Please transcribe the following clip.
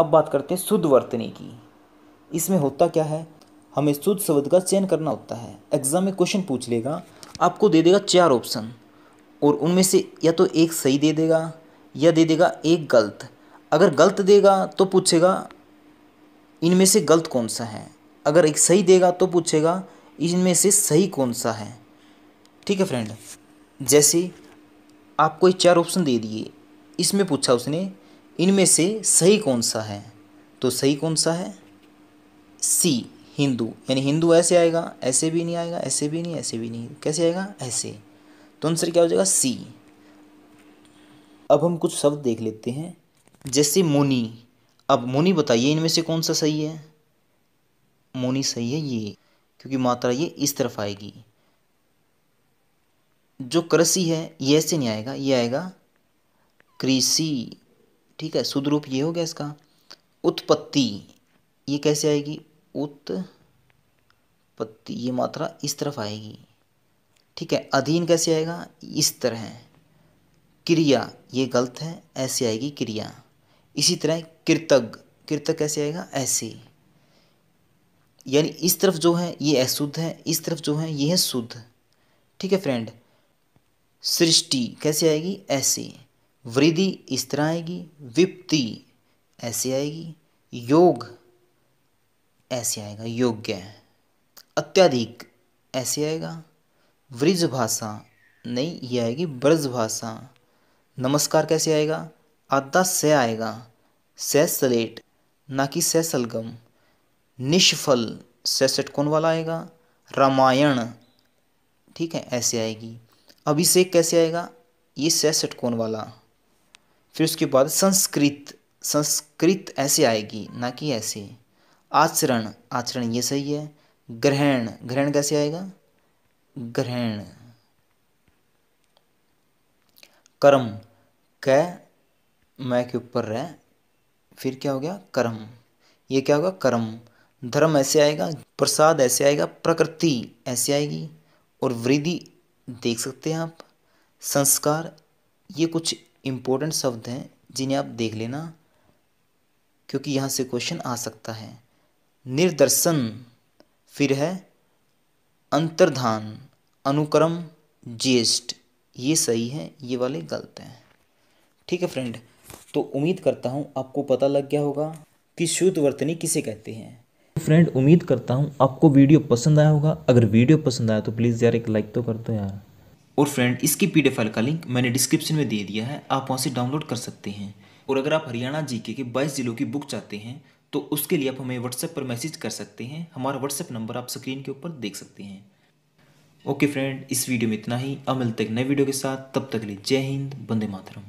अब बात करते हैं शुद्ध वर्तनी की इसमें होता क्या है हमें शुद्ध शब्द का चयन करना होता है एग्ज़ाम में क्वेश्चन पूछ लेगा आपको दे देगा चार ऑप्शन और उनमें से या तो एक सही दे देगा या दे देगा एक गलत अगर गलत देगा तो पूछेगा इनमें से गलत कौन सा है अगर एक सही देगा तो पूछेगा इनमें से सही कौन सा है ठीक है फ्रेंड जैसे आपको ये चार ऑप्शन दे दिए इसमें पूछा उसने इनमें से सही कौन सा है तो सही कौन सा है सी हिंदू यानी हिंदू ऐसे आएगा ऐसे भी नहीं आएगा ऐसे भी नहीं ऐसे भी नहीं कैसे आएगा ऐसे तो आंसर क्या हो जाएगा सी अब हम कुछ शब्द देख लेते हैं जैसे मोनी अब मोनी बताइए इनमें से कौन सा सही है मोनी सही है ये क्योंकि मात्रा ये इस तरफ आएगी जो कृषि है ये ऐसे नहीं आएगा ये आएगा कृषि ठीक है शुद्ध रूप ये हो गया इसका उत्पत्ति ये कैसे आएगी उत्पत्ति ये मात्रा इस तरफ आएगी ठीक है अधीन कैसे आएगा इस तरह क्रिया ये गलत है ऐसे आएगी क्रिया इसी तरह कृतज्ञ कृतज्ञ कैसे आएगा ऐसे यानी इस तरफ जो है ये अशुद्ध है इस तरफ जो है ये है शुद्ध ठीक है फ्रेंड सृष्टि कैसे आएगी ऐसे वृद्धि इस तरह आएगी विपत्ति ऐसे आएगी योग ऐसे आएगा योग्य अत्यधिक ऐसे आएगा वृज भाषा नहीं ये आएगी ब्रज भाषा नमस्कार कैसे आएगा आधा स आएगा स सलेट ना कि स सलगम निष्फल से कौन वाला आएगा रामायण ठीक है ऐसे आएगी अभिषेक कैसे आएगा ये से कौन वाला फिर उसके बाद संस्कृत संस्कृत ऐसे आएगी ना कि ऐसे आचरण आचरण ये सही है ग्रहण ग्रहण कैसे आएगा ग्रहण कर्म कै मैं के ऊपर रह फिर क्या हो गया कर्म ये क्या होगा कर्म धर्म ऐसे आएगा प्रसाद ऐसे आएगा प्रकृति ऐसे आएगी और वृद्धि देख सकते हैं आप संस्कार ये कुछ इम्पोर्टेंट शब्द हैं जिन्हें आप देख लेना क्योंकि यहाँ से क्वेश्चन आ सकता है निर्दर्शन फिर है अंतर्धान अनुक्रम ज्येष्ठ ये सही है ये वाले गलत हैं ठीक है फ्रेंड तो उम्मीद करता हूँ आपको पता लग गया होगा कि शुद्ध वर्तनी किसे कहते हैं फ्रेंड उम्मीद करता हूँ आपको वीडियो पसंद आया होगा अगर वीडियो पसंद आया तो प्लीज़ यार एक लाइक तो कर दो यार और फ्रेंड इसकी पी फाइल का लिंक मैंने डिस्क्रिप्शन में दे दिया है आप वहाँ से डाउनलोड कर सकते हैं और अगर आप हरियाणा जीके के 22 जिलों की बुक चाहते हैं तो उसके लिए आप हमें व्हाट्सएप पर मैसेज कर सकते हैं हमारा व्हाट्सएप नंबर आप स्क्रीन के ऊपर देख सकते हैं ओके फ्रेंड इस वीडियो में इतना ही अब मिलते हैं नए वीडियो के साथ तब तक लिए जय हिंद बंदे मातरम